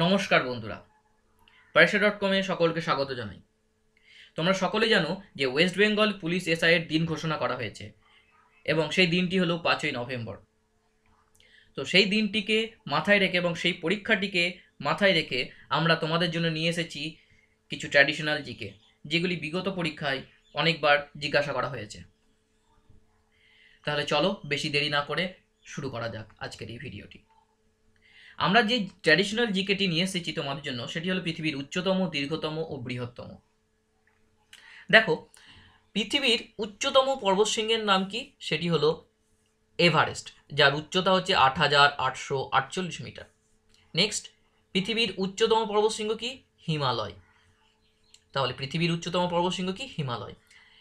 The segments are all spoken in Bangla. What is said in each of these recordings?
নমস্কার বন্ধুরা পয়সা ডট কমে সকলকে স্বাগত জানাই তোমরা সকলে জানো যে ওয়েস্ট বেঙ্গল পুলিশ এসআইয়ের দিন ঘোষণা করা হয়েছে এবং সেই দিনটি হলো পাঁচই নভেম্বর তো সেই দিনটিকে মাথায় রেখে এবং সেই পরীক্ষাটিকে মাথায় রেখে আমরা তোমাদের জন্য নিয়ে এসেছি কিছু ট্র্যাডিশনাল জিকে যেগুলি বিগত পরীক্ষায় অনেকবার জিজ্ঞাসা করা হয়েছে তাহলে চলো বেশি দেরি না করে শুরু করা যাক আজকের এই ভিডিওটি আমরা যে ট্র্যাডিশনাল জিকেটি নিয়ে এসেছি তোমাদের জন্য সেটি হলো পৃথিবীর উচ্চতম দীর্ঘতম ও বৃহত্তম দেখো পৃথিবীর উচ্চতম পর্বতশৃঙ্গের নাম কি সেটি হলো এভারেস্ট যার উচ্চতা হচ্ছে আট হাজার আটশো আটচল্লিশ মিটার নেক্সট পৃথিবীর উচ্চতম পর্বতশৃঙ্গ কি হিমালয় তাহলে পৃথিবীর উচ্চতম পর্বতশৃঙ্গ কি হিমালয়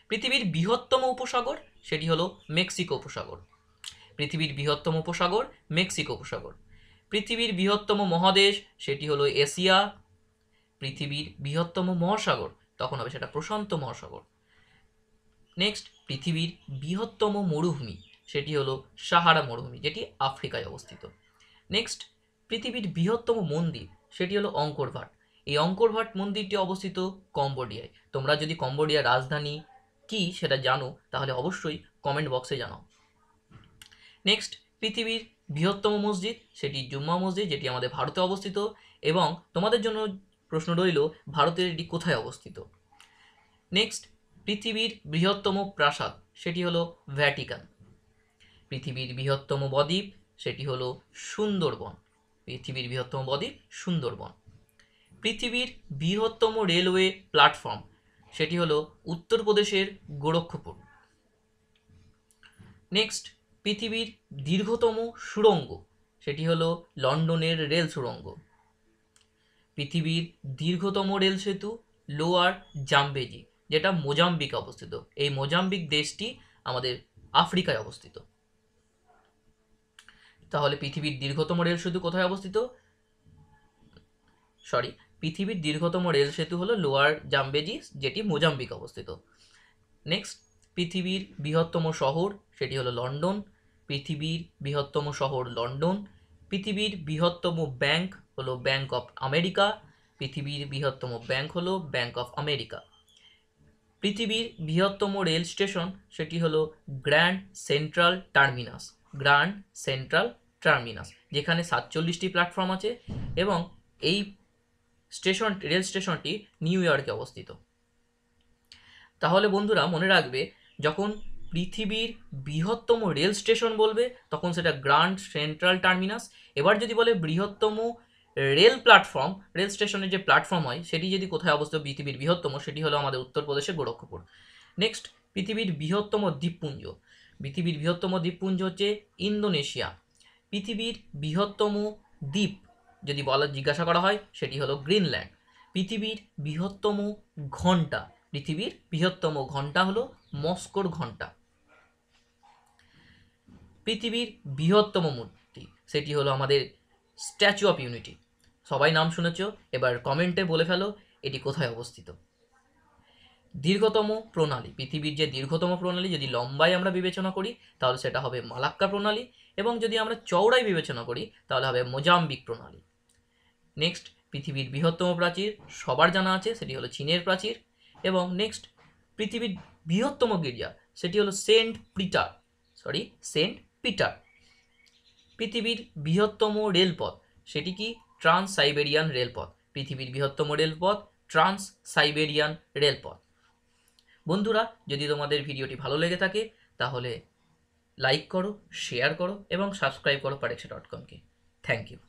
পৃথিবীর বৃহত্তম উপসাগর সেটি হলো মেক্সিকো উপসাগর পৃথিবীর বৃহত্তম উপসাগর মেক্সিকো উপসাগর পৃথিবীর বৃহত্তম মহাদেশ সেটি হলো এশিয়া পৃথিবীর বৃহত্তম মহাসাগর তখন হবে সেটা প্রশান্ত মহাসাগর নেক্সট পৃথিবীর বৃহত্তম মরুভূমি সেটি হলো সাহারা মরুভূমি যেটি আফ্রিকায় অবস্থিত নেক্সট পৃথিবীর বৃহত্তম মন্দির সেটি হলো অঙ্করভাট এই অঙ্করভাট মন্দিরটি অবস্থিত কম্বোডিয়ায় তোমরা যদি কম্বোডিয়ার রাজধানী কি সেটা জানো তাহলে অবশ্যই কমেন্ট বক্সে জানাও নেক্সট পৃথিবীর বৃহত্তম মসজিদ সেটি জুম্মা মসজিদ যেটি আমাদের ভারতে অবস্থিত এবং তোমাদের জন্য প্রশ্ন রইল ভারতের এটি কোথায় অবস্থিত নেক্সট পৃথিবীর বৃহত্তম প্রাসাদ সেটি হলো ভ্যাটিকান পৃথিবীর বৃহত্তম বদ্বীপ সেটি হলো সুন্দরবন পৃথিবীর বৃহত্তম বদ্বীপ সুন্দরবন পৃথিবীর বৃহত্তম রেলওয়ে প্ল্যাটফর্ম সেটি হলো উত্তরপ্রদেশের গোরক্ষপুর নেক্সট পৃথিবীর দীর্ঘতম সুড়ঙ্গ সেটি হলো লন্ডনের রেল সুড়ঙ্গ পৃথিবীর দীর্ঘতম রেল সেতু লোয়ার জাম্বেজি যেটা মোজাম্বিকে অবস্থিত এই মোজাম্বিক দেশটি আমাদের আফ্রিকায় অবস্থিত তাহলে পৃথিবীর দীর্ঘতম রেল সেতু কোথায় অবস্থিত সরি পৃথিবীর দীর্ঘতম রেল সেতু হলো লোয়ার জাম্বেজি যেটি মোজাম্বিক অবস্থিত নেক্সট পৃথিবীর বৃহত্তম শহর সেটি হলো লন্ডন পৃথিবীর বৃহত্তম শহর লন্ডন পৃথিবীর বৃহত্তম ব্যাংক হলো ব্যাংক অফ আমেরিকা পৃথিবীর বৃহত্তম ব্যাংক হলো ব্যাংক অফ আমেরিকা পৃথিবীর বৃহত্তম রেল স্টেশন সেটি হলো Grand Central Terminus Grand Central Terminus যেখানে সাতচল্লিশটি প্ল্যাটফর্ম আছে এবং এই স্টেশন রেল স্টেশনটি নিউ ইয়র্কে অবস্থিত তাহলে বন্ধুরা মনে রাখবে যখন পৃথিবীর বৃহত্তম রেল স্টেশন বলবে তখন সেটা গ্র্যান্ড সেন্ট্রাল টার্মিনাস এবার যদি বলে বৃহত্তম রেল প্ল্যাটফর্ম রেল স্টেশনের যে প্ল্যাটফর্ম হয় সেটি যদি কোথায় অবস্থিত পৃথিবীর বৃহত্তম সেটি হলো আমাদের উত্তরপ্রদেশের গোরক্ষপুর নেক্সট পৃথিবীর বৃহত্তম দ্বীপপুঞ্জ পৃথিবীর বৃহত্তম দ্বীপপুঞ্জ হচ্ছে ইন্দোনেশিয়া পৃথিবীর বৃহত্তম দ্বীপ যদি বলা জিজ্ঞাসা করা হয় সেটি হলো গ্রিনল্যান্ড পৃথিবীর বৃহত্তম ঘণ্টা পৃথিবীর বৃহত্তম ঘণ্টা হলো মস্কোর ঘণ্টা পৃথিবীর বৃহত্তম মূর্তি সেটি হলো আমাদের স্ট্যাচু অফ ইউনিটি সবাই নাম শুনেছ এবার কমেন্টে বলে ফেলো এটি কোথায় অবস্থিত দীর্ঘতম প্রণালী পৃথিবীর যে দীর্ঘতম প্রণালী যদি লম্বায় আমরা বিবেচনা করি তাহলে সেটা হবে মালাক্কা প্রণালী এবং যদি আমরা চওড়ায় বিবেচনা করি তাহলে হবে মোজাম্বিক প্রণালী নেক্সট পৃথিবীর বৃহত্তম প্রাচীর সবার জানা আছে সেটি হলো চীনের প্রাচীর এবং নেক্সট পৃথিবীর বৃহত্তম গির্জা সেটি হলো Saint Peter sorry Saint Peter পৃথিবীর বৃহত্তম রেলপথ সেটি কি ট্রান্স সাইবেরিয়ান রেলপথ পৃথিবীর বৃহত্তম রেলপথ ট্রান্স সাইবেরিয়ান রেলপথ বন্ধুরা যদি তোমাদের ভিডিওটি ভালো লেগে থাকে তাহলে লাইক করো শেয়ার করো এবং সাবস্ক্রাইব করো পারেক্সা ডট কমকে থ্যাংক ইউ